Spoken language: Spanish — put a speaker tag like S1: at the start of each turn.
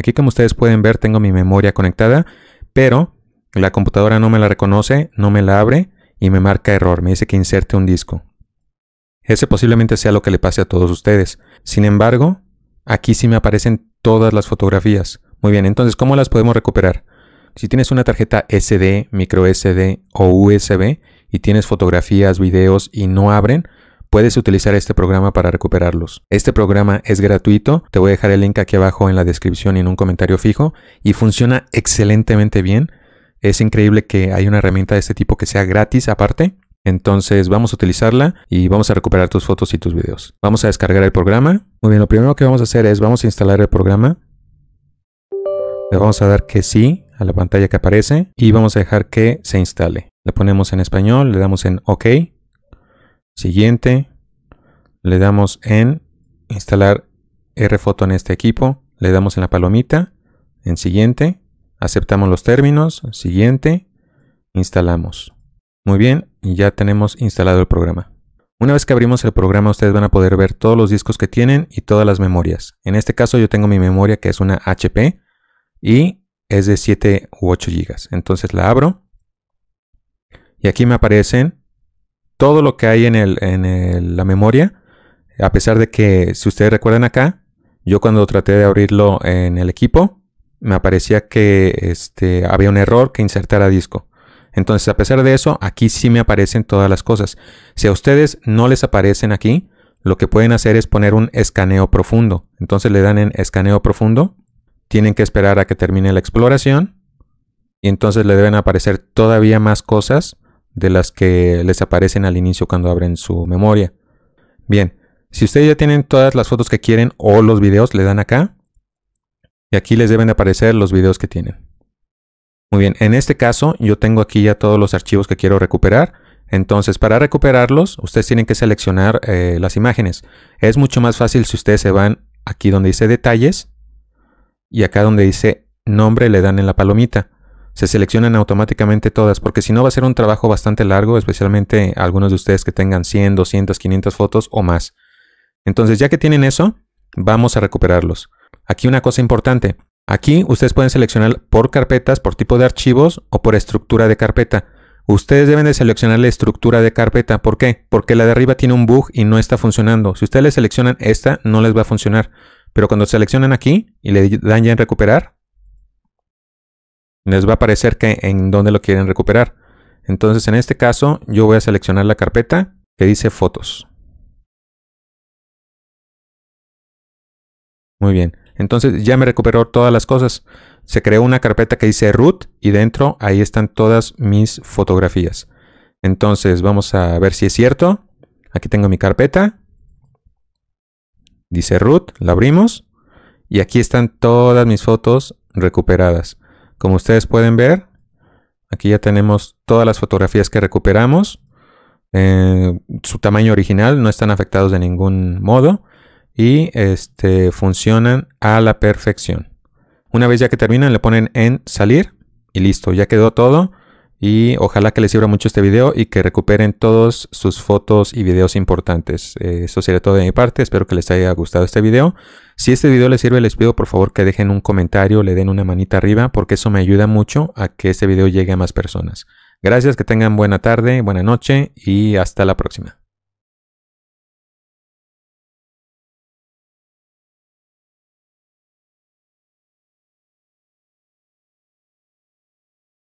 S1: Aquí como ustedes pueden ver tengo mi memoria conectada, pero la computadora no me la reconoce, no me la abre y me marca error, me dice que inserte un disco. Ese posiblemente sea lo que le pase a todos ustedes. Sin embargo, aquí sí me aparecen todas las fotografías. Muy bien, entonces, ¿cómo las podemos recuperar? Si tienes una tarjeta SD, micro SD o USB y tienes fotografías, videos y no abren, puedes utilizar este programa para recuperarlos. Este programa es gratuito, te voy a dejar el link aquí abajo en la descripción y en un comentario fijo y funciona excelentemente bien. Es increíble que hay una herramienta de este tipo que sea gratis aparte. Entonces vamos a utilizarla y vamos a recuperar tus fotos y tus videos. Vamos a descargar el programa. Muy bien, lo primero que vamos a hacer es vamos a instalar el programa. Le vamos a dar que sí a la pantalla que aparece y vamos a dejar que se instale. Le ponemos en español, le damos en OK Siguiente. Le damos en instalar RFoto en este equipo. Le damos en la palomita. En siguiente. Aceptamos los términos. Siguiente. Instalamos. Muy bien, ya tenemos instalado el programa. Una vez que abrimos el programa ustedes van a poder ver todos los discos que tienen y todas las memorias. En este caso yo tengo mi memoria que es una HP y es de 7 u 8 GB. Entonces la abro y aquí me aparecen todo lo que hay en, la memoria. A pesar de que, si ustedes recuerdan acá, yo cuando traté de abrirlo en el equipo, me aparecía que este, había un error que insertara disco. Entonces, a pesar de eso, aquí sí me aparecen todas las cosas. Si a ustedes no les aparecen aquí, lo que pueden hacer es poner un escaneo profundo. Entonces le dan en escaneo profundo, tienen que esperar a que termine la exploración y entonces le deben aparecer todavía más cosas de las que les aparecen al inicio cuando abren su memoria. Bien, si ustedes ya tienen todas las fotos que quieren o los videos, le dan acá. Y aquí les deben aparecer los videos que tienen. Muy bien, en este caso yo tengo aquí ya todos los archivos que quiero recuperar. Entonces, para recuperarlos, ustedes tienen que seleccionar eh, las imágenes. Es mucho más fácil si ustedes se van aquí donde dice detalles y acá donde dice nombre le dan en la palomita se seleccionan automáticamente todas, porque si no va a ser un trabajo bastante largo, especialmente algunos de ustedes que tengan 100, 200, 500 fotos o más. Entonces, ya que tienen eso, vamos a recuperarlos. Aquí una cosa importante. Aquí ustedes pueden seleccionar por carpetas, por tipo de archivos o por estructura de carpeta. Ustedes deben de seleccionar la estructura de carpeta. ¿Por qué? Porque la de arriba tiene un bug y no está funcionando. Si ustedes le seleccionan esta, no les va a funcionar. Pero cuando seleccionan aquí y le dan ya en recuperar, les va a aparecer que en dónde lo quieren recuperar. Entonces en este caso yo voy a seleccionar la carpeta que dice fotos. Muy bien, entonces ya me recuperó todas las cosas. Se creó una carpeta que dice root y dentro ahí están todas mis fotografías. Entonces vamos a ver si es cierto. Aquí tengo mi carpeta. Dice root, la abrimos. Y aquí están todas mis fotos recuperadas. Como ustedes pueden ver, aquí ya tenemos todas las fotografías que recuperamos. Eh, su tamaño original no están afectados de ningún modo y este, funcionan a la perfección. Una vez ya que terminan, le ponen en salir y listo, ya quedó todo y ojalá que les sirva mucho este video y que recuperen todos sus fotos y videos importantes. Eh, eso sería todo de mi parte. Espero que les haya gustado este video. Si este video les sirve, les pido por favor que dejen un comentario, le den una manita arriba, porque eso me ayuda mucho a que este video llegue a más personas. Gracias, que tengan buena tarde, buena noche y hasta la próxima.